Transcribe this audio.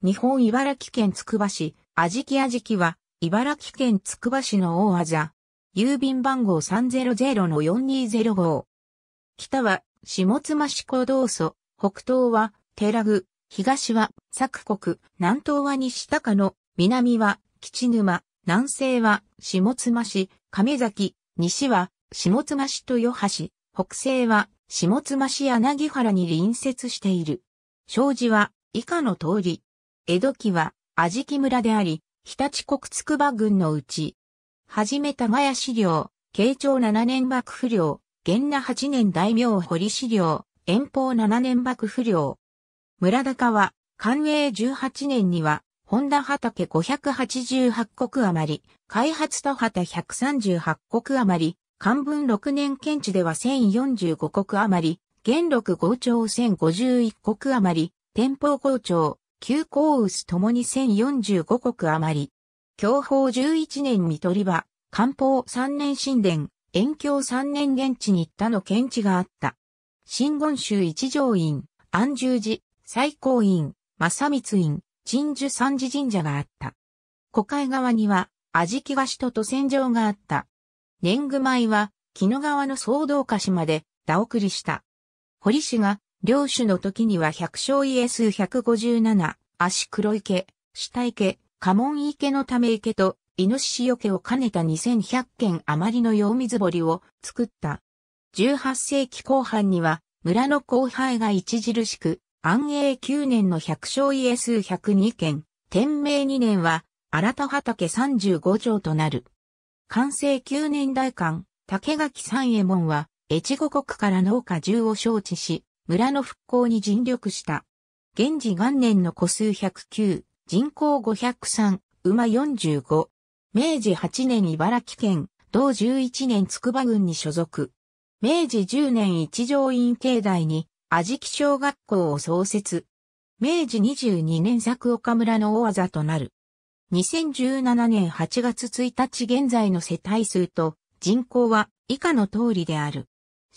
日本茨城県つくば市、あじきあじきは、茨城県つくば市の大技。郵便番号300-4205北は、下妻市高道祖、北東は、寺具、東は、佐久国、南東は西高野、南は、吉沼、南西は、下妻市、亀崎、西は、下妻市豊橋、北西は、下妻市柳原に隣接している。障子は、以下の通り。江戸期は、あじき村であり、日立国筑波郡のうち、はじめ耕資料、慶長7年幕府領、源那8年大名堀資料、遠方7年幕府領。村高は、寛永18年には、本田畑588国余り、開発田畑138国余り、漢文6年県地では1045国余り、元禄五町1051国余り、天保五町、旧皇薄ともに1045国余り。教法11年見取り場、漢方3年神殿、遠京3年現地に行ったの見地があった。新言宗一条院、安住寺、最高院、正光院、鎮守三寺神社があった。古海側には、安き菓子と戦場があった。年貢米は、木野川の総道菓子まで、田送りした。堀氏が領主の時には百姓家数157、足黒池、下池、家紋池のため池と、イノシシよけを兼ねた2100件余りの用水堀を作った。18世紀後半には、村の荒廃が著しく、安永9年の百姓家数102件、天明2年は、新田畑35条となる。完成9年代間、竹垣三右衛門は、越後国から農家中を招致し、村の復興に尽力した。現時元年の個数109、人口503、馬45。明治8年茨城県、同11年筑波郡に所属。明治10年一条院境内に、あじき小学校を創設。明治22年作岡村の大技となる。2017年8月1日現在の世帯数と人口は以下の通りである。